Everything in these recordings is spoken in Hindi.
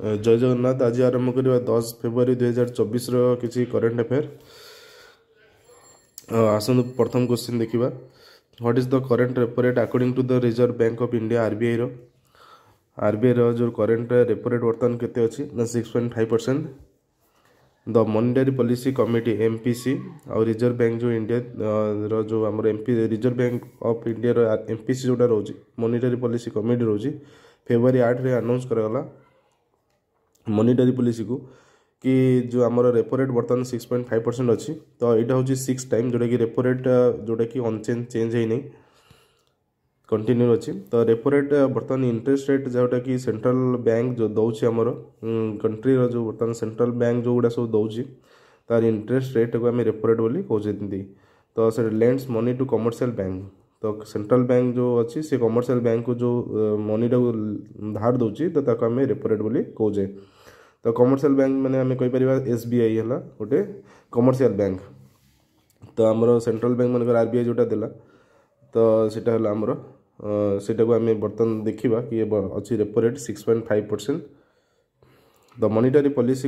जय जगन्नाथ आज आरंभ कर दस फेब्रुआरी दुई हजार चौबीस रिच्छी करेन्ट अफेयर आस प्रथम क्वेश्चन देखा what is the current repo rate according to the reserve Bank of India RBI RBI रो करेन्ट रेपो रेट बर्तमान के six point five percent the monetary policy committee M P C आ रिजर्व बैंक जो इंडिया रो आम MP Reserve Bank of India M P C जो रोज मनिटरी पॉलिसी कमिटी रोज फेब्रुआरी आठ रे अनाउंस कराला मनिटरी पलिस को कि जो आम रेपो बर्तमान सिक्स पॉइंट फाइव परसेंट अच्छी तो यहाँ हूँ सिक्स टाइम जोटा कि रेपोरेट जोटा कि अनचेज चेंज है ना कंटिन्यू अच्छी तो रेपोरेट बर्तमान इंटरेस्ट रेट जोटा कि सेंट्रल बैंक जो दौर आम कंट्री जो बर्तमान सेंट्रल बैंक जो गुड़ा सब दौर तार इंटरेस्ट रेट को आम रेपो बोली कहते तो lends money to commercial bank तो सेंट्रल बैंक जो अच्छी से कमर्सील बैंक को जो मनीटा धार दौर तो आम रेपो बोली कहजे ତ କମର୍ସିଆଲ ବ୍ୟାଙ୍କ ମାନେ ଆମେ କହିପାରିବା ଏସ୍ ବି ଆଇ ହେଲା ଗୋଟେ କମର୍ସିଆଲ ବ୍ୟାଙ୍କ ତ ଆମର ସେଣ୍ଟ୍ରାଲ ବ୍ୟାଙ୍କ ମାନଙ୍କର ଆର୍ ବି ଆଇ ଯେଉଁଟା ଦେଲା ତ ସେଇଟା ହେଲା ଆମର ସେଇଟାକୁ ଆମେ ବର୍ତ୍ତମାନ ଦେଖିବା କି ଅଛି repo rate six point five percent the monetary policy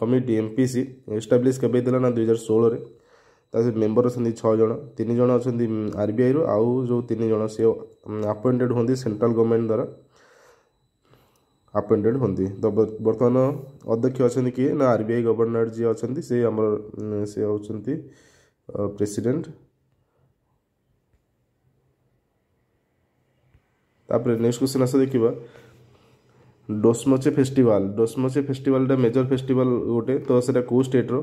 committee M P C establish କେବେ ହେଇଥିଲା ନା ଦୁଇ ହଜାର ଷୋହଳରେ ତା ସେ ମେମ୍ବର ଅଛନ୍ତି ଛଅ ଜଣ ତିନି ଜଣ ଅଛନ୍ତି ଆର୍ ବି ଆଇରୁ ଆଉ ଯେଉଁ ତିନି ଜଣ ସେ ଆପଏଣ୍ଟେଡ଼ ହୁଅନ୍ତି ସେଣ୍ଟ୍ରାଲ ଗଭର୍ଣ୍ଣମେଣ୍ଟ ଦ୍ୱାରା आपइंटेड हमें तो बर्तमान अध्यक्ष अच्छा किए ना आरबीआई गवर्नर जी अच्छा से आम से प्रेसीडेट तापर नेक्स्ट क्वेश्चन आस देखा Dosmoche festival Dosmoche festival major festival गोटे तो कौ स्टेट्र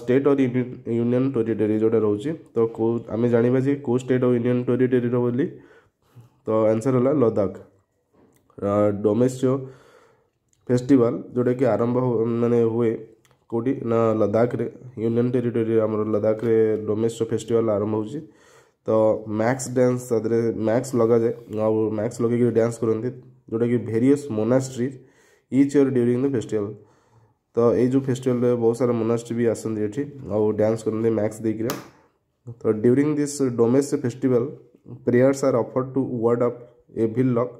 स्टेट और यूनियन टेरीटोरी जो रोचे तो आम जानवाजे कौ स्टेट और यूनियन टेरीटोरी बोली तो आंसर है लदाख ଡୋମେସିଓ ଫେଷ୍ଟିଭାଲ୍ ଯେଉଁଟାକି ଆରମ୍ଭ ମାନେ ହୁଏ କେଉଁଠି ନା ଲଦାଖରେ ୟୁନିୟନ୍ ଟେରିଟୋରି ଆମର ଲଦାଖରେ ଡୋମେସିଓ ଫେଷ୍ଟିଭାଲ୍ ଆରମ୍ଭ ହେଉଛି ତ ମ୍ୟାକ୍ସ ଡ୍ୟାନ୍ସ ତା ଦେହରେ ମ୍ୟାକ୍ସ ଲଗାଯାଏ ଆଉ ମ୍ୟାକ୍ସ ଲଗେଇକି ଡ୍ୟାନ୍ସ କରନ୍ତି ଯେଉଁଟାକି various monastery each year during the festival ତ ଏଇ ଯେଉଁ ଫେଷ୍ଟିଭାଲ୍ରେ ବହୁତ ସାରା ମୋନାଷ୍ଟ୍ରି ବି ଆସନ୍ତି ଏଠି ଆଉ ଡ୍ୟାନ୍ସ କରନ୍ତି ମ୍ୟାକ୍ସ ଦେଇକିନା ତ during this Dosmoche festival prayers are offer to ward off evil luck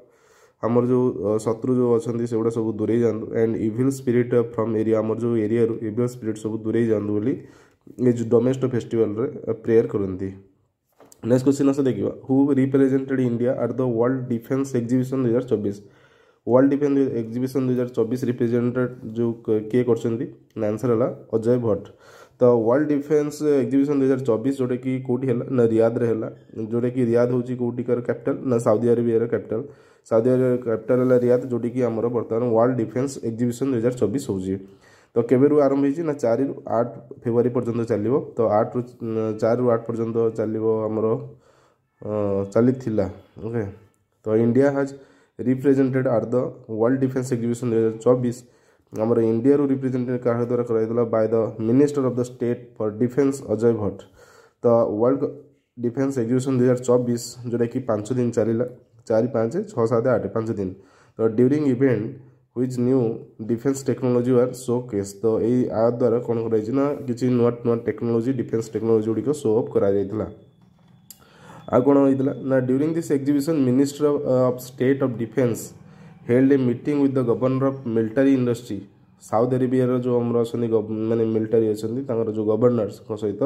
आमर जो शत्रु जो अच्छा से गुड़ा सब दूरे जातु and evil spirit from area आम जो एरिया इविल स्पिरीट सब दूरे जातु बोली डोमेस्टो फेस्टिवल प्रेयर करती नेक्स्ट क्वेश्चन आस देख who represented India at the world defence exhibition दुई हजार चबीस वर्ल्ड डिफेन्स एक्जिबिशन दुई हजार चबीस रिप्रेजेंटेड जो किए कर आंसर है अजय भट्ट तो वर्ल्ड डिफेन्स एक्जिबिशन दुई हजार चबीस जोटा कि कौटी है ना रियाद्रेला जोटा कि रियाद हूँ कौटिकार कैपिटाल ना Saudi Arabia capital Saudi Arab capital ହେଲା ରିୟାଦ ଯେଉଁଠିକି ଆମର ବର୍ତ୍ତମାନ ୱାର୍ଲଡ଼ ଡିଫେନ୍ସ ଏକ୍ଜିବିସନ୍ ଦୁଇ ହଜାର ଚବିଶ ହେଉଛି ତ କେବେରୁ ଆରମ୍ଭ ହେଇଛି ନା ଚାରିରୁ ଆଠ ଫେବୃଆରୀ ପର୍ଯ୍ୟନ୍ତ ଚାଲିବ ତ ଆଠରୁ ଚାରିରୁ ଆଠ ପର୍ଯ୍ୟନ୍ତ ଚାଲିବ ଆମର ଚାଲିଥିଲା ଓକେ ତ India has represented at the world defence exhibition ଦୁଇ ହଜାର ଚବିଶ ଆମର ଇଣ୍ଡିଆରୁ ରିପ୍ରେଜେଣ୍ଟେଡ୍ କାହା ଦ୍ୱାରା କରାଯାଇଥିଲା by the minister of the state for defence Ajay Bhatt ତ ୱାର୍ଲଡ଼ ଡିଫେନ୍ସ ଏକ୍ଜିବିସନ୍ ଦୁଇ ହଜାର ଚବିଶ ଯେଉଁଟାକି ପାଞ୍ଚ ଦିନ ଚାଲିଲା চারি পাঁচ ছ সাত আট পাঁচ দিন তো during event which new defence technology are showcase তো এই আ দ্বারা কোণ করা হয়েছে না কিছু নূয়া নূয়া টেকনোলোজি ডিফেন্স টেকনোলোজি গুড়িক শো অফ করা যাইতলা ଆଉ କ'ଣ ହୋଇଥିଲା ନା during this exhibition ministry of state of defence held a meeting with the governor of military industry Saudi ଆରେବିଆର ଯେଉଁ ଆମର ଅଛନ୍ତି ମାନେ ମିଲିଟାରୀ ଅଛନ୍ତି ତାଙ୍କର ଯେଉଁ ଗଭର୍ଣ୍ଣର୍ସଙ୍କ ସହିତ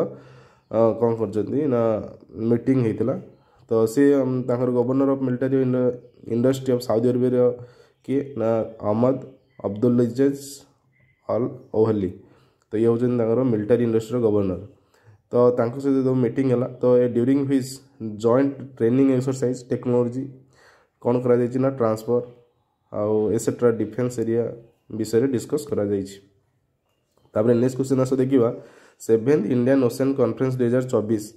କ'ଣ କରିଛନ୍ତି ନା ମିଟିଂ ହେଇଥିଲା तो सीता governor of military industry of Saudi आरबर किए ना अहमद अब्दुल्लिज अल ओहली तो ये हूँ मिलिटारी इंडस्ट्री गवर्णर तो सहित जो मीट है तो ये during his joint training exercise technology कौन कर ट्रांसफर आउ एसेट्रा डिफेन्स एरिया विषय डिस्कस कर नेक्स्ट क्वेश्चन आस देखा सेभेन्थ इंडियान ओसन कन्फरेन्स दुई हजार चबीस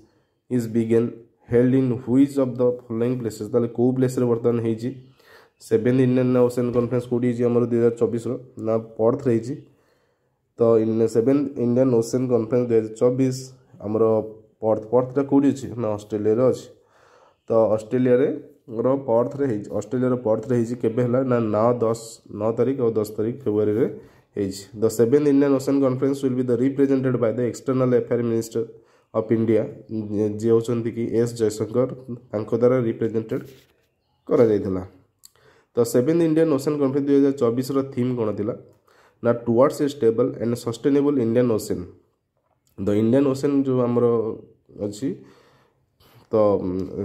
इज बिगेन held in which of the following places তাহলে କେଉଁ ପ୍ଲେସ୍ରେ ବର୍ତ୍ତମାନ ହେଇଛି ସେଭେନ୍ଥ ଇଣ୍ଡିଆନ୍ ଓସେନ୍ କନଫରେନ୍ସ କେଉଁଠି ହେଇଛି ଆମର ଦୁଇ ହଜାର ଚବିଶର ନା ପର୍ଥ ହେଇଛି ତ ସେଭେନ୍ଥ ଇଣ୍ଡିଆନ୍ ଓସେନ୍ କନଫରେନ୍ସ ଦୁଇ ହଜାର ଚବିଶ ଆମର ପର୍ଥ ପର୍ଥଟା କେଉଁଠି ଅଛି ନା ଅଷ୍ଟ୍ରେଲିଆରେ ଅଛି ତ ଅଷ୍ଟ୍ରେଲିଆରେ ର ପର୍ଥରେ ହେଇଛି ଅଷ୍ଟ୍ରେଲିଆର ପର୍ଥରେ ହେଇଛି କେବେ ହେଲା ନା ନଅ ଦଶ ନଅ ତାରିଖ ଆଉ ଦଶ ତାରିଖ ଫେବୃଆରୀରେ ହେଇଛି the seventh Indian Ocean conference will be the represented by the external affair minister of India ଯିଏ ହେଉଛନ୍ତି କି ଏସ୍ ଜୟଶଙ୍କର ତାଙ୍କ ଦ୍ୱାରା ରିପ୍ରେଜେଣ୍ଟେଡ଼ କରାଯାଇଥିଲା ତ ସେଭେନ୍ଥ ଇଣ୍ଡିଆନ୍ ଓସେନ୍ କନଫରେନ୍ସ ଦୁଇହଜାର ଚବିଶର ଥିମ୍ କ'ଣ ଥିଲା ନା towards a stable and sustainable Indian Ocean the Indian Ocean ଯେଉଁ ଆମର ଅଛି ତ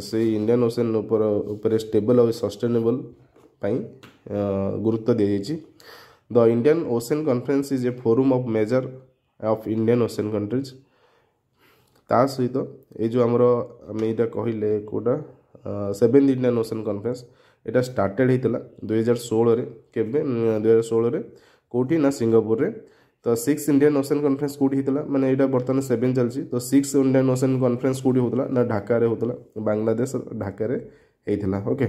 ସେଇ ଇଣ୍ଡିଆନ୍ ଓସେନ୍ ଉପର ଉପରେ ଷ୍ଟେବଲ୍ ଆଉ ସଷ୍ଟେନେବଲ୍ ପାଇଁ ଗୁରୁତ୍ୱ ଦିଆଯାଇଛି the Indian Ocean conference is a forum of major of Indian Ocean countries ତା ସହିତ ଏଇ ଯେଉଁ ଆମର ଆମେ ଏଇଟା କହିଲେ କେଉଁଟା ସେଭେନ୍ଥ ଇଣ୍ଡିଆନ୍ ଓସେନ୍ କନଫରେନ୍ସ ଏଇଟା ଷ୍ଟାର୍ଟେଡ଼ ହେଇଥିଲା ଦୁଇହଜାର ଷୋହଳରେ କେବେ ଦୁଇହଜାର ଷୋହଳରେ କେଉଁଠି ନା ସିଙ୍ଗାପୁରରେ ତ ସିକ୍ସ ଇଣ୍ଡିଆନ୍ ଓସେନ୍ କନଫରେନ୍ସ କେଉଁଠି ହେଇଥିଲା ମାନେ ଏଇଟା ବର୍ତ୍ତମାନ ସେଭେନ୍ ଚାଲିଛି ତ ସିକ୍ସ ଇଣ୍ଡିଆନ୍ ଓସେନ୍ କନଫରେନ୍ସ କେଉଁଠି ହେଉଥିଲା ନା ଢାକାରେ ହେଉଥିଲା ବାଂଲାଦେଶ ଢାକାରେ ହେଇଥିଲା ଓକେ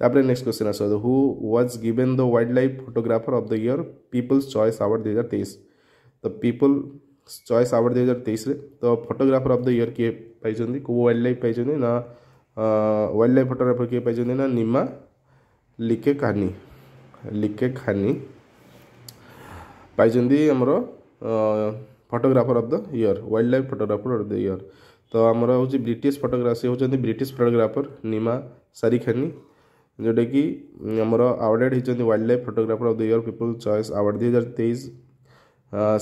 ତାପରେ ନେକ୍ସଟ କ୍ୱେଶ୍ଚିନ୍ ଆସିବ who was given the wildlife photographer of the year people's choice award ଦୁଇହଜାର ତେଇଶ ତ ପିପୁଲ୍ चयस आवार्ड दुई हजार तेईस तो फटोग्राफर अफ द इयर किए पाई को वाइल्ड लाइफ पाई ना वाइल्ड लाइफ फटोग्राफर किए पाई ना निमा लिके खानी लिके खानी पाई आमर photographer of the year wildlife photographer of the year तो आमर हूँ ब्रिटिश फटोग्राफ हूँ होती ब्रिटिश फटोग्राफर निमा सारिखानी जोटा कि आमर आवार्डेड होती wildlife photographer of the year people's choice award दुई हजार तेईस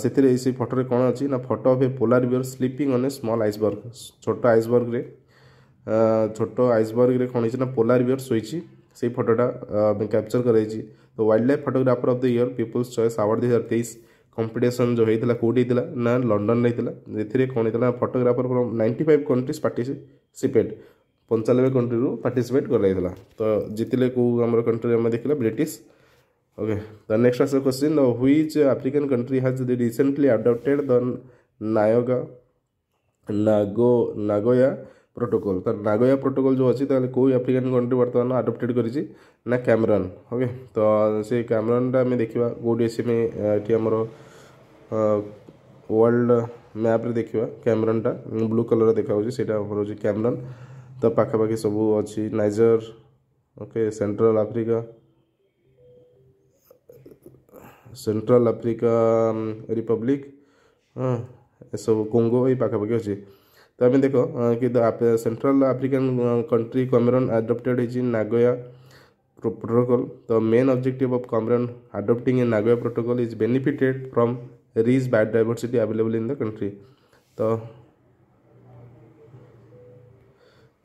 ସେଥିରେ ସେଇ ଫଟୋରେ କ'ଣ ଅଛି ନା photo of a polar bear sleeping on a small iceberg ଛୋଟ ଆଇସବର୍ଗରେ ଛୋଟ ଆଇସବର୍ଗରେ କ'ଣ ହେଇଛି ନା ପୋଲାର ବିୟର ଶୋଇଛି ସେଇ ଫଟୋଟା କ୍ୟାପଚର କରାଯାଇଛି ତ wildlife photographer of the year people's choice award ଦୁଇ ହଜାର ତେଇଶ କମ୍ପିଟିସନ୍ ଯେଉଁ ହେଇଥିଲା କେଉଁଠି ହେଇଥିଲା ନା ଲଣ୍ଡନରେ ହେଇଥିଲା ଏଥିରେ କ'ଣ ହେଇଥିଲା photographer from ninety five countries participate ପଞ୍ଚାନବେ କଣ୍ଟ୍ରିରୁ ପାର୍ଟିସିପେଟ୍ କରାଯାଇଥିଲା ତ ଜିତିଲେ କେଉଁ ଆମର କଣ୍ଟ୍ରି ଆମେ ଦେଖିଲା British okay the next ask question now, uh, which country country has recently adopted the Nayoga Nago Nagoya protocol तर नागोया प्रोटोकल जो अच्छी तेल कौ आफ्रिकान कंट्री बर्तमान आडप्टेड कर क्यामेरन ओके तो uh, से कैमरन आम देखा कौटी से ये आम वर्ल्ड मैप्रे देखा क्यामेरनटा ब्लू कलर देखा सेटा हूँ क्यामेरन तो पाखापाखि सब अच्छी Niger okay Central Africa Central Africa Republic सब कोंगो ये पाखापाखि अच्छे तो आम देख कि central African country Cameroon adopted हो नागोया प्रोटोकल तो main objective of Cameroon adopting a Nagoya protocol is benefited from rich biodiversity available in the country तो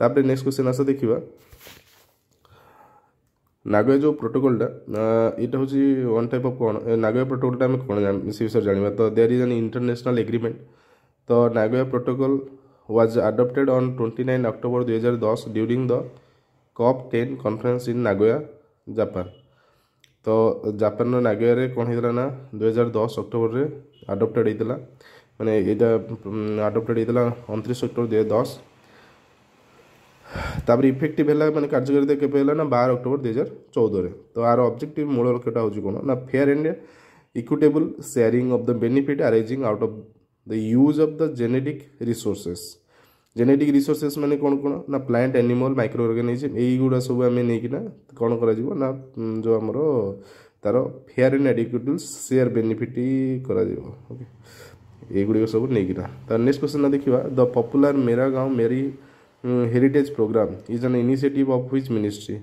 नेक्स्ट क्वेश्चन आस देखा নাগোয়া ଯେଉଁ ପ୍ରୋଟୋକଲ୍ଟା ଏଇଟା ହେଉଛି ୱାନ୍ ଟାଇପ୍ ଅଫ୍ କ'ଣ ନାଗୋୟା ପ୍ରୋଟୋକଲ୍ଟା ଆମେ କ'ଣ ସେ ବିଷୟରେ ଜାଣିବା ତ there is an international agreement ତ Nagoya protocol was adopted on twenty nine October ଦୁଇହଜାର ଦଶ during the COP ten conference in Nagoya Japan ତ ଜାପାନର ନାଗୋୟାରେ କ'ଣ ହେଇଥିଲା ନା ଦୁଇହଜାର ଦଶ ଅକ୍ଟୋବରରେ ଆଡପ୍ଟେଡ଼୍ ହେଇଥିଲା ମାନେ ଏଇଟା ଆଡପ୍ଟେଡ଼୍ ହେଇଥିଲା ଅଣତିରିଶ ଅକ୍ଟୋବର ଦୁଇ ହଜାର ଦଶ ତାପରେ ଇଫେକ୍ଟିଭ୍ ହେଲା ମାନେ କାର୍ଯ୍ୟକାରିତା କେବେ ହେଲା ନା ବାର ଅକ୍ଟୋବର ଦୁଇ ହଜାର ଚଉଦରେ ତ ଆର ଅବଜେକ୍ଟିଭ୍ ମୂଳ ଲକ୍ଷ୍ୟଟା ହେଉଛି କ'ଣ ନା fair and equitable sharing of the benefit arising out of the use of the genetic resources genetic resources ମାନେ କ'ଣ କ'ଣ ନା ପ୍ଲାଣ୍ଟ ଆନିମଲ୍ ମାଇକ୍ରୋ ଅର୍ଗାନିଜିମ୍ ଏଇଗୁଡ଼ା ସବୁ ଆମେ ନେଇକିନା କ'ଣ କରାଯିବ ନା ଯେଉଁ ଆମର ତା'ର fair and equitable share benefit କରାଯିବ ଓକେ ଏଇଗୁଡ଼ିକ ସବୁ ନେଇକିନା ତା'ର ନେକ୍ସଟ କ୍ୱେଶ୍ଚନ୍ ଦେଖିବା the popular Mera Gaon Meri heritage programme is an initiative of which ministry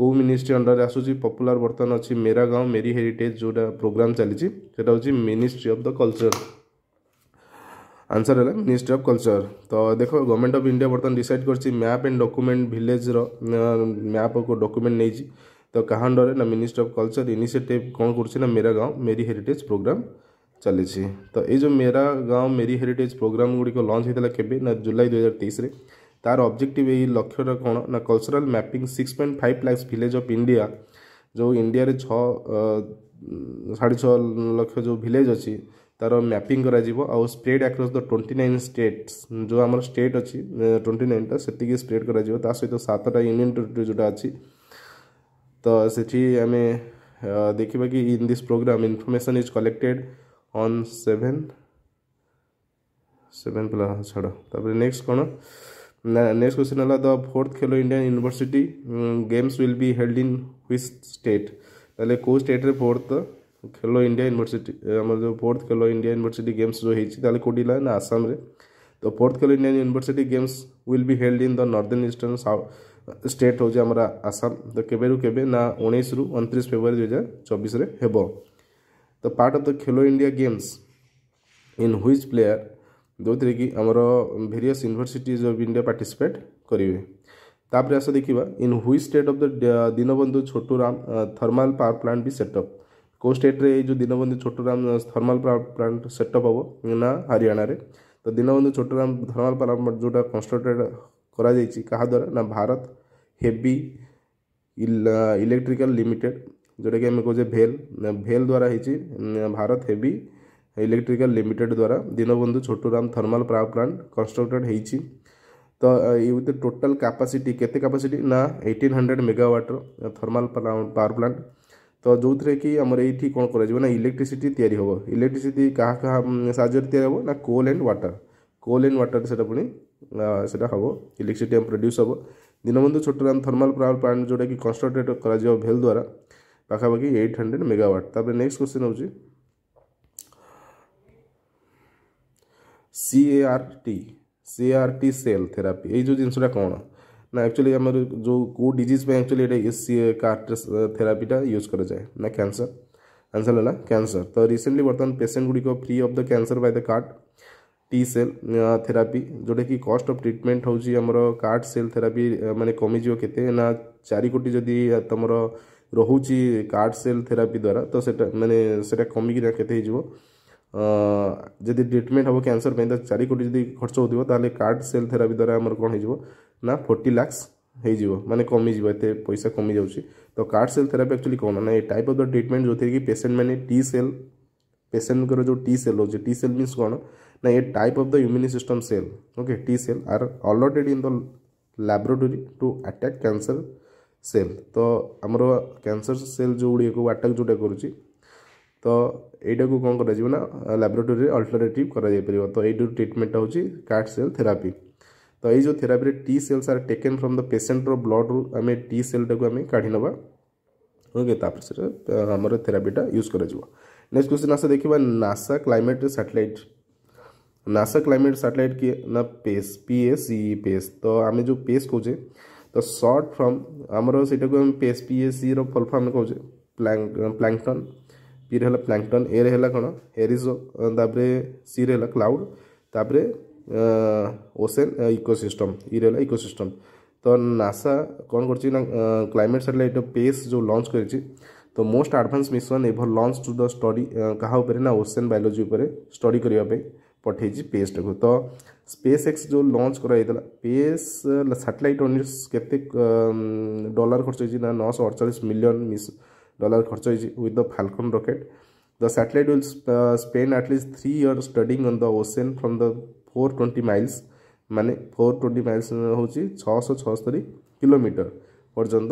କେଉଁ ମିନିଷ୍ଟ୍ରି ଅଣ୍ଡରରେ ଆସୁଛି ପପୁଲାର ବର୍ତ୍ତମାନ ଅଛି ମେରା ଗାଁव ମେରି ହେରିଟେଜ୍ ଯେଉଁଟା ପ୍ରୋଗ୍ରାମ୍ ଚାଲିଛି ସେଇଟା ହେଉଛି ministry of the culture answer ହେଲା ମିନିଷ୍ଟ୍ରି ଅଫ୍ କଲଚର ତ ଦେଖ ଗଭର୍ଣ୍ଣମେଣ୍ଟ ଅଫ୍ ଇଣ୍ଡିଆ ବର୍ତ୍ତମାନ ଡିସାଇଡ଼ କରିଛି ମ୍ୟାପ୍ ଆଣ୍ଡ ଡକୁମେଣ୍ଟ ଭିଲେଜର ମ୍ୟାପ୍କୁ ଡକୁମେଣ୍ଟ ନେଇଛି ତ କାହା ଅଣ୍ଡରରେ ନା ମିନିଷ୍ଟ୍ରି ଅଫ୍ କଲଚର ଇନିସିଏଟିଭ୍ କ'ଣ କରୁଛି ନା ମେରା ଗାଁव ମେରି ହେରିଟେଜ୍ ପ୍ରୋଗ୍ରାମ୍ ଚାଲିଛି ତ ଏଇ ଯେଉଁ ମେରା ଗାଁव ମେରି ହେରିଟେଜ୍ ପ୍ରୋଗ୍ରାମ୍ ଗୁଡ଼ିକ ଲଞ୍ଚ ହୋଇଥିଲା କେବେ ନା ଜୁଲାଇ ଦୁଇହଜାର ତେଇଶରେ ତାର ଅବଜେକ୍ଟିଭ୍ ଏଇ ଲକ୍ଷ୍ୟଟା କ'ଣ ନା cultural mapping six point five lakhs village of India ଯେଉଁ ଇଣ୍ଡିଆରେ ଛଅ ସାଢ଼େ ଛଅ ଲକ୍ଷ ଯେଉଁ ଭିଲେଜ୍ ଅଛି ତାର ମ୍ୟାପିଂ କରାଯିବ ଆଉ spread across the twenty nine states ଯେଉଁ ଆମର ଷ୍ଟେଟ୍ ଅଛି ଟ୍ୱେଣ୍ଟି ନାଇନ୍ଟା ସେତିକି ସ୍ପ୍ରେଡ୍ କରାଯିବ ତା ସହିତ ସାତଟା ୟୁନିୟନ୍ ଟେରିଟୋରି ଯେଉଁଟା ଅଛି ତ ସେଠି ଆମେ ଦେଖିବା କି in this programme information is collected on seven seven ପିଲା ଛାଡ଼ ତାପରେ ନେକ୍ସଟ୍ କ'ଣ next question ala the fourth Khelo India University games will be held in which state ତାହେଲେ କେଉଁ ଷ୍ଟେଟ୍ରେ ଫୋର୍ଥ ଖେଲୋ ଇଣ୍ଡିଆ ୟୁନିଭର୍ସିଟି ଆମର ଯେଉଁ fourth Khelo India University Games ଯେଉଁ ହେଇଛି ତାହେଲେ କେଉଁଠି ହେଲା ନା ଆସାମରେ ତ fourth Khelo India University Games will be held in the northern eastern state ହେଉଛି ଆମର ଆସାମ ତ କେବେରୁ କେବେ ନା ଉଣେଇଶରୁ ଅଣତିରିଶ ଫେବୃଆରୀ ଦୁଇହଜାର ଚବିଶରେ ହେବ ତ part of the Khelo India Games in which player ଯେଉଁଥିରେ କି ଆମର various universities of India participate କରିବେ ତାପରେ ଆସ ଦେଖିବା in which state of the Deenbandhu Chhoturam thermal power plant be set up କେଉଁ ଷ୍ଟେଟ୍ରେ ଏଇ ଯେଉଁ Deenbandhu Chhotu Ram thermal power plant set up ହେବ ନା ହରିୟାଣାରେ ତ ଦୀନବନ୍ଧୁ ଛୋଟୁ ରାମ ଥର୍ମାଲ୍ ପାୱାର ଯେଉଁଟା କନଷ୍ଟ୍ରକ୍ଟେଡ଼ କରାଯାଇଛି କାହାଦ୍ୱାରା ନା ଭାରତ ହେଭି ଇଲେକ୍ଟ୍ରିକାଲ୍ ଲିମିଟେଡ଼୍ ଯେଉଁଟାକି ଆମେ କହୁଛେ ଭେଲ୍ ଭେଲ୍ ଦ୍ୱାରା ହେଇଛି ଭାରତ ହେଭି ଇଲେକ୍ଟ୍ରିକାଲ ଲିମିଟେଡ୍ ଦ୍ୱାରା Deenbandhu Chhoturam thermal power plant constructed ହେଇଛି ତ ୱିଥ୍ ଟୋଟାଲ କାପାସିଟି କେତେ କାପାସିଟି ନା ଏଇଟିନ୍ ହଣ୍ଡ୍ରେଡ଼ ମେଗାୱାଟ୍ର ଥର୍ମାଲ ପାୱାର ପ୍ଲାଣ୍ଟ ତ ଯେଉଁଥିରେ କି ଆମର ଏଇଠି କ'ଣ କରାଯିବ ନା ଇଲେକ୍ଟ୍ରିସିଟି ତିଆରି ହେବ ଇଲେକ୍ଟ୍ରିସିଟି କାହା କାହା ସାହାଯ୍ୟରେ ତିଆରି ହେବ ନା coal and water coal and water ସେଇଟା ପୁଣି ସେଇଟା ହେବ ଇଲେକ୍ଟ୍ରିସିଟି ଆମ ପ୍ରଡ୍ୟୁସ୍ ହେବ Deenbandhu Chhoturam thermal power plant ଯେଉଁଟାକି କନଷ୍ଟ୍ରକ୍ଟେଡ୍ କରାଯିବ ଭେଲ୍ ଦ୍ୱାରା ପାଖାପାଖି ଏଇଟ୍ ହଣ୍ଡ୍ରେଡ଼ ମେଗାୱାଟ୍ ତାପରେ ନେକ୍ସଟ କ୍ୱେଶ୍ଚନ୍ ହେଉଛି C A R T C R T cell therapy ये जो जिन कौन ना एक्चुअली आम जो कौ डीज एक्चुअली ये सी ए कार्ट थेरापीटा यूज कराए ना कैंसर आंसर है कैंसर तो रिसेंटली बर्तमान पेसेंट गुड़िक free of the cancer by the कार्ड टी सेल थेरापी जोटा कि कस्ट अफ ट्रिटमेंट हूँ आमर कार्ड सेल थेरापी मानते कमिजी के चारोटी जदि तुम रोच कार्ड सेल थेरापी द्वारा तो मैंने कमिका के ଯଦି ଟ୍ରିଟମେଣ୍ଟ ହେବ କ୍ୟାନ୍ସର ପାଇଁ ତ ଚାରି କୋଟି ଯଦି ଖର୍ଚ୍ଚ ହେଉଥିବ ତାହେଲେ କାର୍ଡ଼ ସେଲ୍ ଥେରାପି ଦ୍ୱାରା ଆମର କ'ଣ ହେଇଯିବ ନା ଫୋର୍ଟି ଲାକ୍ସ ହେଇଯିବ ମାନେ କମିଯିବ ଏତେ ପଇସା କମିଯାଉଛି ତ କାର୍ଡ଼ ସେଲ୍ ଥେରାପି ଆକ୍ଚୁଆଲି କ'ଣ ନା a type of the treatment ଯେଉଁଥିରେ କି ପେସେଣ୍ଟ ମାନେ ଟି ସେଲ୍ ପେସେଣ୍ଟଙ୍କର ଯେଉଁ ଟି ସେଲ୍ ହେଉଛି ଟି ସେଲ୍ ମିନ୍ସ କ'ଣ ନା a type of the immune system cell okay T cell are altered in the laboratory to attack cancer cell ତ ଆମର କ୍ୟାନ୍ସର ସେଲ୍ ଯେଉଁଗୁଡ଼ିକୁ ଆଟାକ୍ ଯେଉଁଟା କରୁଛି तो यहाँ कौन कर लाबोरेटोरी अल्टरनेट कर तो यू ट्रिटमेंट हूँ कार्ड सेल थेरापी तो ये जो therapy T cells are taken from the पेसेंटर ब्लड रू आम टी सेल्टा को आम काढ़ ना ओके आम थेरापीटा यूज करेक्स्ट क्वेश्चन आस देखा NASA climate satellite NASA climate satellite किए ना PACE P S C PACE तो आम जो पेस कौचे तो सर्ट फ्रम आमर से पेस पी एस सी रुलफर्म कौचे प्लांगटन पी रहा प्लांकटन ए रे कौन हेरिजो तापर सी रे क्लाउड तापर ओसेन इकोसिस्टम ई रे इकोसिस्टम तो नासा कौन कर क्लैमेट सैटेलाइट पेस जो लंच कर तो most advanced mission ever launch to the study क्या ना ओसेन बायोलोजी स्टडी करने पठे पेस को तो स्पेस एक्स जो लंच कराइला पेस सैटेलाइट यूनिट्स के डॉलर खर्च होना नौश अड़चाश मिलियन डॉलर खर्च with the Falcon rocket the satellite will spend at least three year studying on the ocean from the four twenty miles मानने फोर ट्वेंटी माइल्स हूँ छःश छस्तरी कोमीटर पर्यटन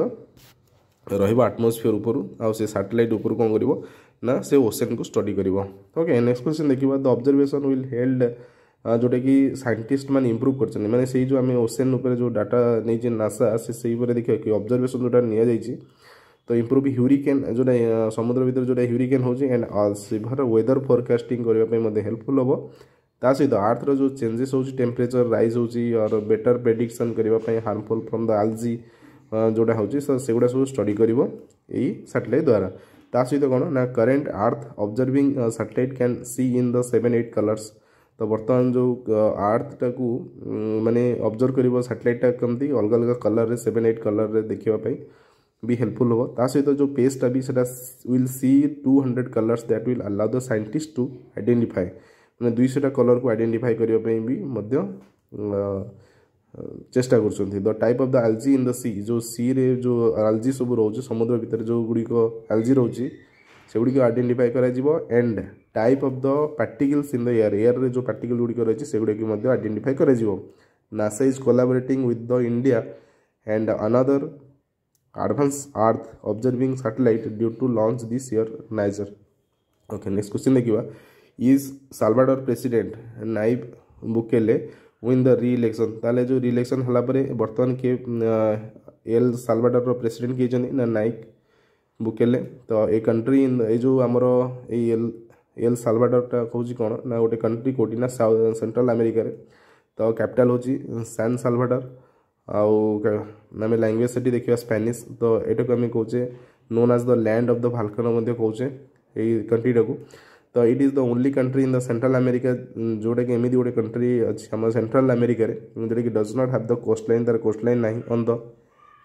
रहा आटमस्फि आटेलाइट उपर कौन कर ना से ओसेन को स्टडी कर ओके नेक्स्ट क्वेश्चन देखिए द अबजरभेसन विल हेल्ड जोटा कि सैंटिस्ट मैंने इम्प्रुव कर मैंने से जो आम ओसेन जो डाटा नहीं चाहे से देखिए कि अब्जरभेसन जो निजी तो इम्प्रूव ह्यूरिकेन जो समुद्र भर जो ह्यूरिकेन हो एंड सीभर वेदर फोरकास्टिंग करने हेल्पफुल हम ता सहित आर्थर जो चेंजेस हो टेम्परेचर रईज होर बेटर प्रेडिक्शन करने हार्मफुल फ्रम द आलजी से गुड़ा सब स्टडी कर यही द्वारा ता सहित कौन ना current earth observing satellite can see in the seven eight colours तो बर्तमान जो आर्थटा को मानने अबजर्व कर साटेलाइटा कमी अलग अलग कलर में सेवेन एट कलर में देखापी भी हेल्पफुल हो ता सहित जो पेस्ट भी से will see 200 hundred colours that will allow the scientist to identify मैंने दुईशा कलर को आईडेटिफाए करने भी चेस्टा कर type of the algae in the sea जो सी रे जो आलजी सब रोज समुद्र भितर जो गुड़िक आलजी रोचे से गुड़ी आईडेटिफाए कर and type of the particles in the air air रे जो पार्टिकल गुड़िक रही है से गुड़क आईडेटिफाए करसा is collaborating with the India and another advanced earth observing satellite due to launch this year niger okay next question dekhiba is salvador president naib bukele win the re election ताले जो re election होला परे वर्तमान के एल सालवाडर रो प्रेसिडेंट के जन ना नाइक बुकेले तो ए कंट्री इन ए जो हमरो ए एल एल सालवाडर टा कहउची कोन ना गोटे कंट्री कोटी ना सेंट्रल अमेरिका रे तो कैपिटल होची सैन सालवाडर आम लांगुएज से देखा स्पेनिश तो यू आम कौचे known as the land of the volcano कौचे यही कंट्रीटा को तो it is the only country in the Central America जोटा कि एमती गोटे कंट्री अच्छी आम सेट्राल आमेरिकार जोटा कि does not have the coastline तार कोस्ट लाइन ना on the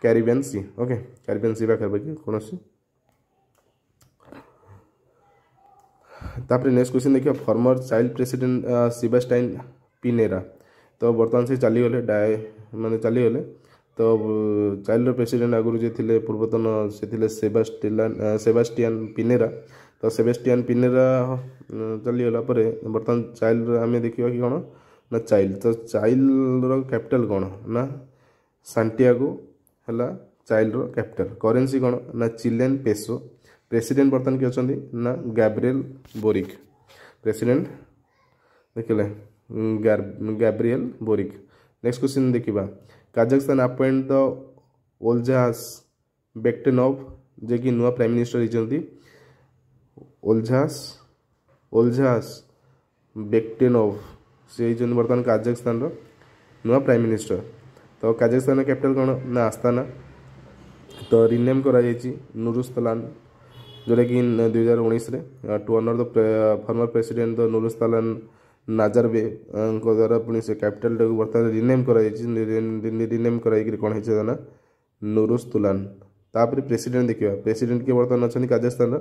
Caribbean Sea okay Caribbean Sea पाखापाखि कौन तापर नेक्स्ट क्वेश्चन देखिए former Chile president Sebastian Pinera ତ ବର୍ତ୍ତମାନ ସେ ଚାଲିଗଲେ ଡାଏ ମାନେ ଚାଲିଗଲେ ତ ଚାଇଲ୍ଡର ପ୍ରେସିଡେଣ୍ଟ ଆଗରୁ ଯିଏ ଥିଲେ ପୂର୍ବତନ ସେ ଥିଲେ ସେବାଷ୍ଟିଲାନ୍ ସେବାଷ୍ଟିଆନ୍ ପିନେରା ତ ସେବାଷ୍ଟିଆନ୍ ପିନେରା ଚାଲିଗଲା ପରେ ବର୍ତ୍ତମାନ ଚାଇଲ୍ଡର ଆମେ ଦେଖିବା କି କ'ଣ ନା ଚାଇଲ୍ଡ ତ ଚାଇଲ୍ଡର କ୍ୟାପିଟାଲ୍ କ'ଣ ନା ସାଣ୍ଟିଆଗୋ ହେଲା ଚାଇଲ୍ଡର କ୍ୟାପିଟାଲ୍ କରେନ୍ସି କ'ଣ ନା ଚିଲେନ୍ ପେସୋ ପ୍ରେସିଡେଣ୍ଟ ବର୍ତ୍ତମାନ କିଏ ଅଛନ୍ତି ନା ଗ୍ୟାବ୍ରିଏଲ୍ ବୋରିକ୍ ପ୍ରେସିଡେଣ୍ଟ ଦେଖିଲେ ଗ୍ୟାବ୍ରିଏଲ୍ ବୋରିକ୍ ନେକ୍ସଟ କ୍ୱେଶ୍ଚିନ୍ ଦେଖିବା Kazakhstan appoint the Olzhas Bektenov ଯିଏକି ନୂଆ ପ୍ରାଇମ୍ ମିନିଷ୍ଟର ହେଇଛନ୍ତି ଓଲଝାସ୍ ଓଲଝାସ୍ ବେକ୍ଟେନଭ୍ ସେ ହେଇଛନ୍ତି ବର୍ତ୍ତମାନ କାଜାକସ୍ତାନର ନୂଆ ପ୍ରାଇମ୍ ମିନିଷ୍ଟର ତ କାଜାକସ୍ତାନର କ୍ୟାପିଟାଲ କ'ଣ ନା ଆସ୍ଥାନା ତ ରିନେମ୍ କରାଯାଇଛି ନୁରୁସ୍ତଲାନ ଯେଉଁଟାକି ଦୁଇ ହଜାର ଉଣେଇଶରେ to honour the former president the Nursultan Nazar ଙ୍କ ଦ୍ୱାରା ପୁଣି ସେ କ୍ୟାପିଟାଲଟାକୁ ବର୍ତ୍ତମାନ ରିନେମ୍ କରାଯାଇଛି ରିନେମ୍ କରାଇକିରି କ'ଣ ହେଇଛି ନା ନୁରୁସ୍ ତୁଲାନ୍ ତାପରେ ପ୍ରେସିଡେଣ୍ଟ ଦେଖିବା ପ୍ରେସିଡେଣ୍ଟ କିଏ ବର୍ତ୍ତମାନ ଅଛନ୍ତି କାଜାଖସ୍ତାନର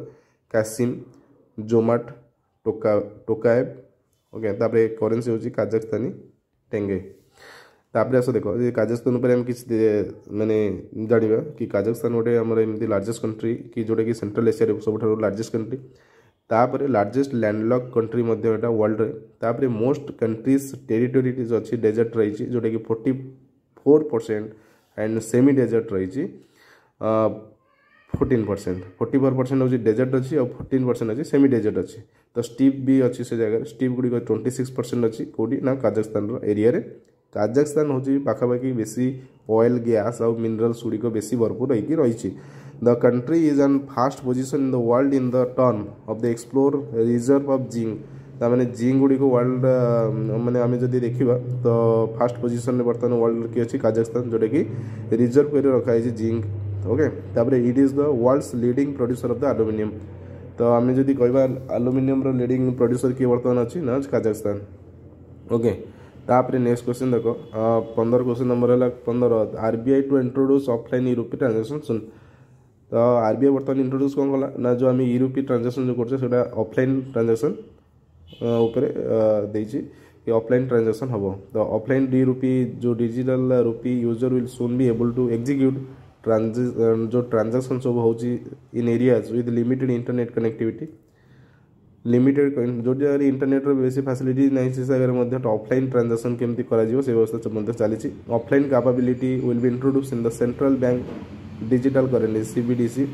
କାସିମ୍ ଜୋମାଟ ଟୋକା ଟୋକାଏବ ଓକେ ତାପରେ କରେନ୍ସି ହେଉଛି କାଜାଖସ୍ତାନୀ ଟେଙ୍ଗେ ତାପରେ ଆସ ଦେଖ ଯେ କାଜାଖସ୍ତାନ ଉପରେ ଆମେ କିଛି ମାନେ ଜାଣିବା କି କାଜାଖସ୍ତାନ ଗୋଟେ ଆମର ଏମିତି ଲାର୍ଜେଷ୍ଟ କଣ୍ଟ୍ରି କି ଯେଉଁଟାକି ସେଣ୍ଟ୍ରାଲ ଏସିଆରେ ସବୁଠାରୁ ଲାର୍ଜେଷ୍ଟ କଣ୍ଟ୍ରି ତାପରେ ଲାର୍ଜେଷ୍ଟ ଲ୍ୟାଣ୍ଡଲକ୍ କଣ୍ଟ୍ରି ମଧ୍ୟ ଏଇଟା ୱାର୍ଲଡ଼ରେ ତାପରେ ମୋଷ୍ଟ କଣ୍ଟ୍ରିଜ୍ ଟେରିଟୋରିଟିଜ୍ ଅଛି ଡେଜର୍ଟ ରହିଛି ଯେଉଁଟାକି forty four percent and semi desert ରହିଛି fourteen percent forty four percent ହେଉଛି ଡେଜର୍ଟ ଅଛି ଆଉ ଫୋର୍ଟିନ୍ ପରସେଣ୍ଟ ଅଛି ସେମି ଡେଜର୍ଟ ଅଛି ତ ଷ୍ଟିପ୍ ବି ଅଛି ସେ ଜାଗାରେ ଷ୍ଟିପ୍ ଗୁଡ଼ିକ ଟ୍ୱେଣ୍ଟି ସିକ୍ସ ପରସେଣ୍ଟ ଅଛି କେଉଁଠି ନା କାଜାକସ୍ତାନର ଏରିଆରେ କାଜାକସ୍ତାନ ହେଉଛି ପାଖାପାଖି ବେଶୀ ଅଏଲ୍ ଗ୍ୟାସ୍ ଆଉ ମିନେରାଲ୍ସ ଗୁଡ଼ିକ ବେଶୀ ଭରପୁର ହେଇକି ରହିଛି the country is in first position in the world in the term of the explore reserve of zinc. ता मैंने जिंग गुड़ी को वर्ल्ड मैंने आम जब देखा तो फास्ट पोजिशन बर्तमान वर्ल्ड की अच्छी काजाखस्तान जोटा कि रिजर्व कर रखाई zinc okay it is the world's leading producer of the aluminium तो आम जब कह आलुमिनियम लिडिंग प्रड्यूसर किए बर्तमान अच्छी ना काजाखस्तान ओके नेक्स्ट क्वेश्चन देख पंदर क्वेश्चन नंबर है पंद्रह R to introduce offline e-rupee transaction सुन तो ଆର୍ ବି ଆଇ ବର୍ତ୍ତମାନ ଇଣ୍ଟ୍ରୋଡ୍ୟୁସ୍ କ'ଣ କଲା ନା ଯେଉଁ ଆମେ ୟୁ ପି ଟ୍ରାଞ୍ଜାକ୍ସନ୍ ଯେଉଁ କରୁଛେ ସେଇଟା ଅଫଲାଇନ୍ ଟ୍ରାଞ୍ଜାକ୍ସନ୍ ଉପରେ ଦେଇଛି कि ऑफलाइन ट्रांजेक्शन हम द ऑफलाइन डी रूपी जो डिजिटल रूपी यूजर विल सोन भी एबल टू एक्जिक्यूट ट्रांजे जो ट्रांजाक्शन सब हूँ in areas with limited internet connectivity limited जो जगह इंटरनेट बेस फैसिलिट ना जगह अफलाइन ट्रांजाक्शन केमी कर व्यवस्था चली अफल capability will be introduce in the central bank digital currency C B D C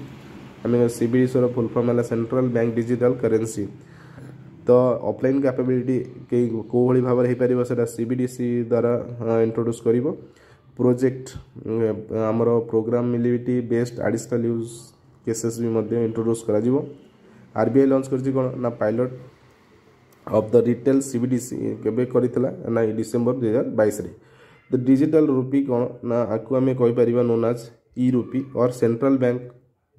हमें C B D C full form है सेंट्रल बैंक डिजिटल करेन्सी तो अफलाइन कैपेबिलिटी कौली भाव हो पार सी बी डी सी द्वारा इंट्रोड्यूस कर प्रोजेक्ट आमर programmability based additional use cases भी इंट्रोड्यूस कर आरबीआई लंच कर pilot of the retail C B D C के ना डिसेम्बर दुई हजार बैस द डिजिटाल रूपी कौन ना आपको आम कहीपर नोनाज ई रूपी और सेंट्रल बैंक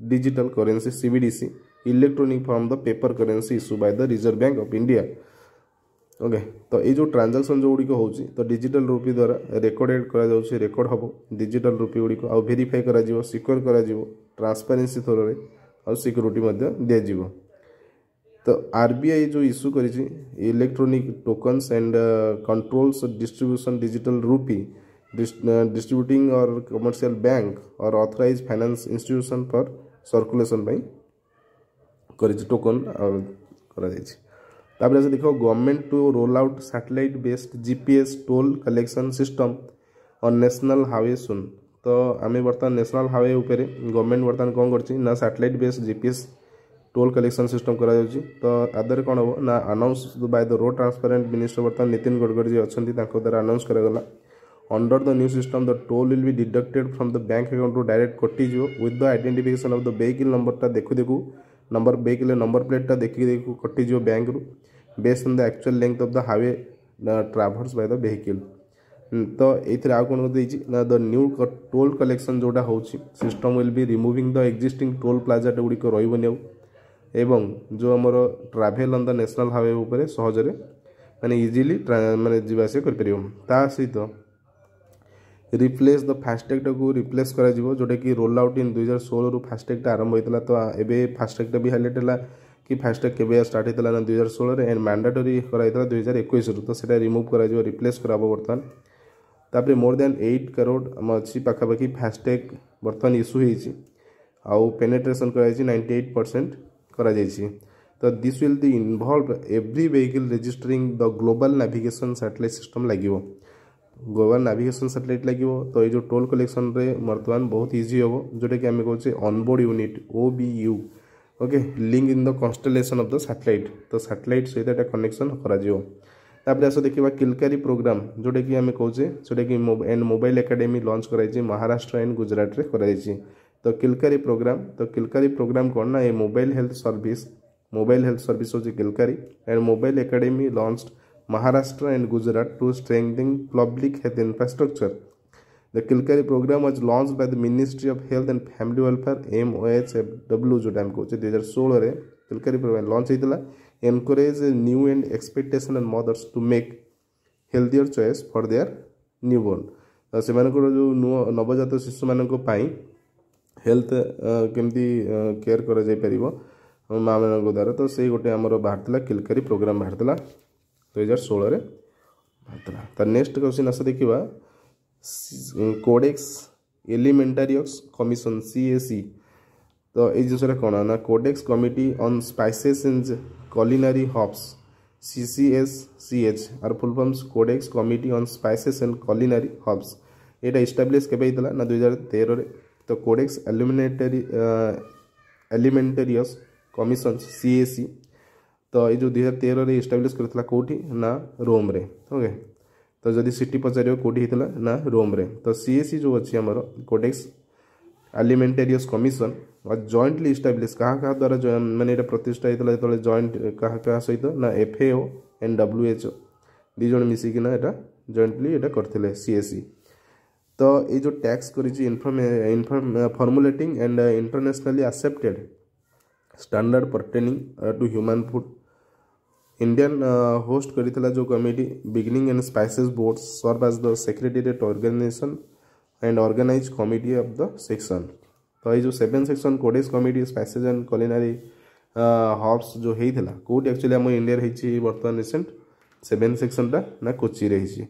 डिजिटल करेंसी सी electronic form the paper currency issue by the reserve bank of India okay तो ये जो ट्रांजाक्शन जो गुड़िक हो तो डिजिटल रूपी द्वारा रेकर्डेड कर रेकर्ड हम डिजिटल रूपी गुड़िक आउ भेरीफाए कर सिक्योर कर ट्रांसपेरेन्सी थ्रोरे आ सिक्यूरीटी दिज्व तो आरबीआई जो इश्यू कर electronic tokens and controls distribution digital rupee distributing और कमर्सील बैंक और authorise finance institution for circulation कर टोकन कर देख government to roll out satellite based GPS toll collection system और नेशनल हाइवे सुन तो आम बर्तमान नेशनल हाइवे उपर गवर्नमेंट बर्तमान कौन कर satellite based GPS toll collection system कर आदर कौन हम ना announce by the road transport minister बर्तमान नितिन गडकरी जी अच्छा द्वारा अनाउंस कराला Under the new system, the toll will be deducted from the bank account to direct कटिजो with the identification of the vehicle number टा देखु देखु नंबर vehicle नंबर प्लेट टा देखि देखु कटिजो बैंक रु based on the actual length of the highway traverse by the vehicle ତ ଏଥିରେ ଆଉ କ'ଣ ଦେଇଛି ନା ଦ टोल कलेक्शन जोटा ଯେଉଁଟା ହେଉଛି system will be removing the existing toll ପ୍ଲାଜାଟେ ଗୁଡ଼ିକ ରହିବନି ଆଉ ଏବଂ ଯେଉଁ ଆମର travel on the national highway ଉପରେ ସହଜରେ ମାନେ ଇଜିଲି ମାନେ ଯିବା ରିପ୍ଲେସ୍ ଦ ଫାଷ୍ଟଟ୍ୟାଗ୍ଟାକୁ ରିପ୍ଲେସ୍ କରାଯିବ ଯେଉଁଟାକି ରୋଲ୍ ଆଉଟ୍ ଇନ୍ ଦୁଇହଜାର ଷୋହଳରୁ ଫାଷ୍ଟଟ୍ୟାଗ୍ଟା ଆରମ୍ଭ ହୋଇଥିଲା ତ ଏବେ ଫାଷ୍ଟଟ୍ୟାଗ୍ଟା ବି ହାଇଲାଇଟ୍ ହେଲା କି ଫାଷ୍ଟଟ୍ୟାଗ୍ କେବେ ଷ୍ଟାର୍ଟ ହୋଇଥିଲା ନା ଦୁଇହଜାର ଷୋହଳରେ ଆଣ୍ଡ ମ୍ୟାଣ୍ଡାଟୋରୀ କରାଯାଇଥିଲା ଦୁଇହଜାର ଏକୋଇଶରୁ ତ ସେଇଟା ରିମୁଭ୍ କରାଯିବ ରିପ୍ଲେସ୍ କରାହବ ବର୍ତ୍ତମାନ ତାପରେ ମୋର୍ ଦେନ୍ ଏଇଟ୍ କରୋଡ଼ ଆମ ଅଛି ପାଖାପାଖି ଫାଷ୍ଟଟ୍ୟାଗ୍ ବର୍ତ୍ତମାନ ଇସ୍ୟୁ ହୋଇଛି ଆଉ ପେନେଟ୍ରେସନ୍ କରାଯାଇଛି ନାଇଣ୍ଟି ଏଇଟ୍ ପରସେଣ୍ଟ କରାଯାଇଛି ତ this will the involve every vehicle registering the global navigation satellite system ଲାଗିବ ଗୋବାନ ନାଭିଗେସନ୍ ସାଟେଲାଇଟ୍ ଲାଗିବ ତ ଏଇ ଯେଉଁ ଟୋଲ୍ କଲେକ୍ସନ୍ରେ ବର୍ତ୍ତମାନ ବହୁତ ଇଜି ହେବ ଯେଉଁଟାକି ଆମେ କହୁଛେ onboard unit O B U okay link in the constellation of the satellite ତ ସାଟେଲାଇଟ୍ ସହିତ ଏଇଟା କନେକ୍ସନ୍ କରାଯିବ ତାପରେ ଆସ ଦେଖିବା କିଲକାରୀ ପ୍ରୋଗ୍ରାମ୍ ଯେଉଁଟାକି ଆମେ କହୁଛେ ଯେଉଁଟାକି ଆଣ୍ଡ ମୋବାଇଲ୍ ଏକାଡେମୀ ଲଞ୍ଚ କରାଯାଇଛି ମହାରାଷ୍ଟ୍ର ଆଣ୍ଡ ଗୁଜରାଟରେ କରାଯାଇଛି ତ କିଲକାରୀ ପ୍ରୋଗ୍ରାମ୍ ତ କିଲକାରୀ ପ୍ରୋଗ୍ରାମ୍ କ'ଣ ନା a mobile health service mobile health service ହେଉଛି Kilkari and mobile academy launch Maharashtra and Gujarat to strengthen public health infrastructure. The Kilkari program was launched by the Ministry of Health and Family Welfare MOHFW जो टाइम कहे दुई हजार षोह किलकारी प्रोग्राम लंच होता encourage new and expectation and mothers to make healthier choice for their newborn से जो नुआ नवजात शिशु मानी हेल्थ केमती केयर कर माँ मान द्वारा तो से गोटे आम बाहर किलकारी प्रोग्राम बाहर ଦୁଇହଜାର ଷୋହଳରେ ଭାରତଲା ତା ନେକ୍ସଟ କ୍ୱେଶ୍ଚିନ୍ ଆସ ଦେଖିବା କୋଡ଼େକ୍ସ ଏଲିମେଣ୍ଟାରିଅକ୍ସ କମିଶନ ସିଏସି ତ ଏଇ ଜିନିଷଟା କ'ଣ ନା codex committee on spices in culinary herbs C C S C H are full forms codex committee on spices and culinary herbs ଏଇଟା ଇଷ୍ଟାବ୍ଲିଶ୍ କେବେ ହେଇଥିଲା ନା ଦୁଇହଜାର ତେରରେ ତ କୋଡ଼େକ୍ସ ଏଲିମିନେଟାରୀ ଏଲିମେଣ୍ଟାରିଅସ୍ କମିଶନ ସିଏସି ତ ଏଇ ଯେଉଁ ଦୁଇ ହଜାର ତେରରେ ଇଷ୍ଟାବ୍ଲିଶ୍ କରିଥିଲା କେଉଁଠି ନା ରୋମ୍ରେ ଓକେ ତ ଯଦି ସିଟି ପଚାରିବ କେଉଁଠି ହେଇଥିଲା ନା ରୋମ୍ରେ ତ ସିଏସି ଯେଉଁ ଅଛି ଆମର codex alimentarius commission jointly establish କାହା କାହା ଦ୍ୱାରା ମାନେ ଏଇଟା ପ୍ରତିଷ୍ଠା ହେଇଥିଲା ଯେତେବେଳେ ଜଏଣ୍ଟ କାହା କାହା ସହିତ ନା ଏଫ୍ଏଓ ଏନ୍ ଡବ୍ଲ୍ୟୁଏଚ୍ଓ ଦୁଇ ଜଣ ମିଶିକିନା ଏଇଟା ଜଏଣ୍ଟଲି ଏଇଟା କରିଥିଲେ ସିଏସି ତ ଏଇ ଯେଉଁ ଟ୍ୟାକ୍ସ କରିଛି inform formulating and internationally accepted standard pertaining uh, to human food Indian host कर जो committee beginning and spices board serve as the secretariat organisation and organise committee of the section तो ये जो seven section codex committee spices and culinary herbs जो होता कौटी एक्चुअली आम इंडिया होती बर्तमान रिसेंट सेवेन टा ना कोचि रही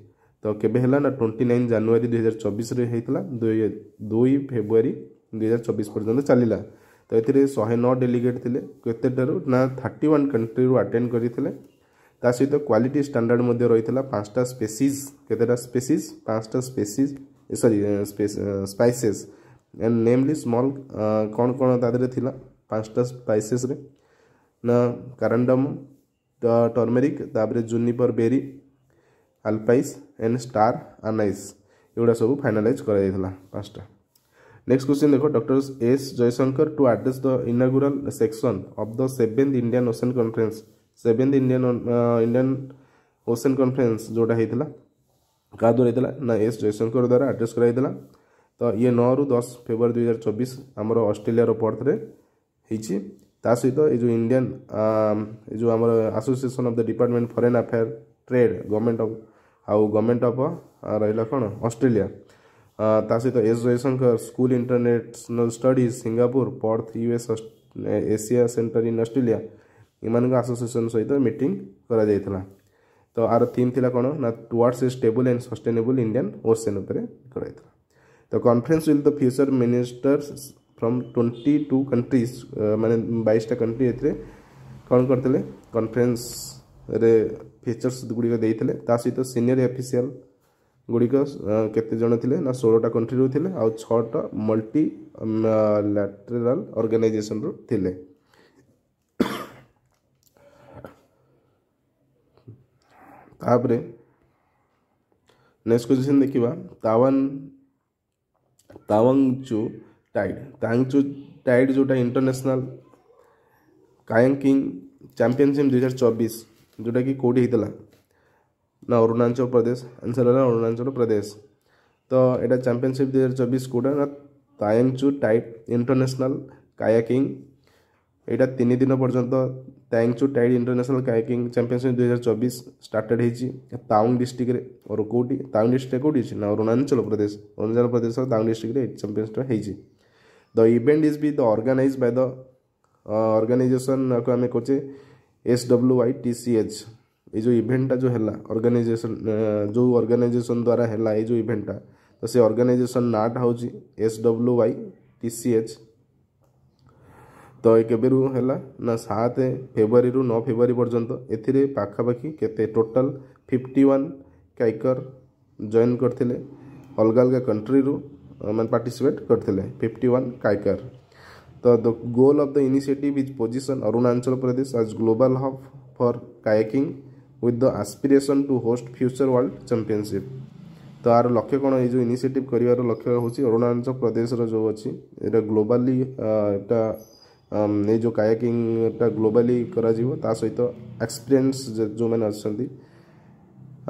तो केवे ना ट्वेंटी नाइन जानुरी दुई हजार चबिश रही दुई फेब्रुआरी दुई हजार चबिश पर्यटन चलता ତ ଏଥିରେ ଶହେ ନଅ ଡେଲିଗେଟ୍ ଥିଲେ କେତେଟାରୁ ନା ଥାର୍ଟି ୱାନ୍ କଣ୍ଟ୍ରିରୁ ଆଟେଣ୍ଡ କରିଥିଲେ ତା ସହିତ କ୍ୱାଲିଟି ଷ୍ଟାଣ୍ଡାର୍ଡ଼ ମଧ୍ୟ ରହିଥିଲା ପାଞ୍ଚଟା ସ୍ପେସିସ୍ କେତେଟା ସ୍ପେସିସ୍ ପାଞ୍ଚଟା species sorry spices and namely small କ'ଣ କ'ଣ ତା ଦେହରେ ଥିଲା ପାଞ୍ଚଟା ସ୍ପାଇସେସ୍ରେ ନା କାରାଣ୍ଡମ୍ ଟର୍ମେରିକ୍ ତାପରେ juniper berry allspice and star anise ଏଗୁଡ଼ା ସବୁ ଫାଇନାଲାଇଜ୍ କରାଯାଇଥିଲା ପାଞ୍ଚଟା नेक्स्ट क्वेश्चन देखो doctor S Jaishankar to address the inaugural section of the seventh Indian Ocean conference seventh Indian Indian Ocean conference जोटा होता क्या द्वारा होता ना एस जयशंकर द्वारा आड्रेस कराइला तो ये नौ रु दस फेब्रुआर दुई हजार चौबीस आमर अस्ट्रेलिया पर्थरे होती सहित ये जो इंडियान um, ये जो आम association of the department foreign affair trade government of आउ गमेंट अफ रहा कौन अस्ट्रेलिया ता सहित S Jaishankar school international studies Singapore Perth US Asia centre in Australia इमान आसोसीएसन सहित मीटिंग कर तो आर थीम थी कौन ना towards a stable and sustainable Indian Ocean कराइला तो conference will the future ministers from twenty two countries मान बैसटा कंट्री ए कौन करते कन्फरेन्स फ्यूचर्स गुड़िक सहित सिनियर अफिसीयल गुड़िक केतजे ना षोलटा कंट्री रू थे आ छा मल्टी लैटेराल अर्गानाइजेसन रु थे नेक्स्ट क्वेश्चन देखा तावान तावांगचू टाइड तांगचू टाइड जोटा इंटरनेशनल कायंकिंग चंपिशिप दुई हजार चबीस जोटा कि कौटी होता না অরুণাচল প্রদেশ আনসার হলো অরুণাচল প্রদেশ তো এটা চ্যাম্পিয়নশিপ দুই হাজার চব্বিশ কোটা না তায়াংচু টাইপ ইন্টারন্যাশনাল কায়াকিং এটা তিন দিন পর্যন্ত Tayangchu Tide international kayaking championship দুই হাজার চব্বিশ স্টার্টেড হয়েছি তাউং ডিস্ট্রিক্টরে ওর কোটি তাউং ডিস্ট্রিক্ট কোটি না অরুণাচল প্রদেশ অরুণাচল প্রদেশর তাউং ডিস্ট্রিক্টরে এই চ্যাম্পিয়নশিপটা হয়েছি the event is be the organise by the organisation को आम कहे S W I T C H ये जो इभेन्टा जो है अर्गानाइजेसन जो अर्गानाइजेसन द्वारा है जो इवेंटा तो सी अर्गानाइजेसन नाट हूँ S W Y T C H तो ये केवर है सात फेब्रुरी रु नौ फेब्रुरी पर्यटन एथेर के total fifty one kayaker join करते अलग अलग कंट्री रु मैं पार्टिसीपेट करते फिफ्टी वन कैकर तो the goal of the initiative is position Arunachal Pradesh as global hub for kayaking with the aspiration to host future world championship ତାର ଲକ୍ଷ୍ୟ କ'ଣ ଏଇ ଯେଉଁ ଇନିସିଏଟିଭ୍ କରିବାର ଲକ୍ଷ୍ୟ ହେଉଛି ଅରୁଣାଚଳ ପ୍ରଦେଶର ଯେଉଁ ଅଛି ଏଇଟା ଗ୍ଲୋବାଲି ଏଇଟା ଏଇ ଯେଉଁ କାୟାକିଂଟା ଗ୍ଲୋବାଲି କରାଯିବ ତା ସହିତ ଏକ୍ସପିରିଏନ୍ସ ଯେଉଁମାନେ ଅଛନ୍ତି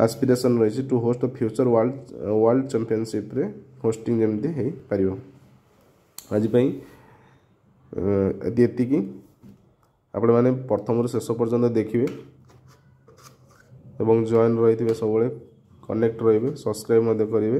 ଆସ୍ପିରେସନ୍ ରହିଛି to host future world world ଚାମ୍ପିଅନସିପ୍ରେ ହୋଷ୍ଟିଂ ଯେମିତି ହେଇପାରିବ ଆଜି ପାଇଁ ଏତିକି ଆପଣମାନେ ପ୍ରଥମରୁ ଶେଷ ପର୍ଯ୍ୟନ୍ତ ଦେଖିବେ এবং জয়েন রই দিব সবলে কানেক্ট রইবে সাবস্ক্রাইব মধ্যে করিবে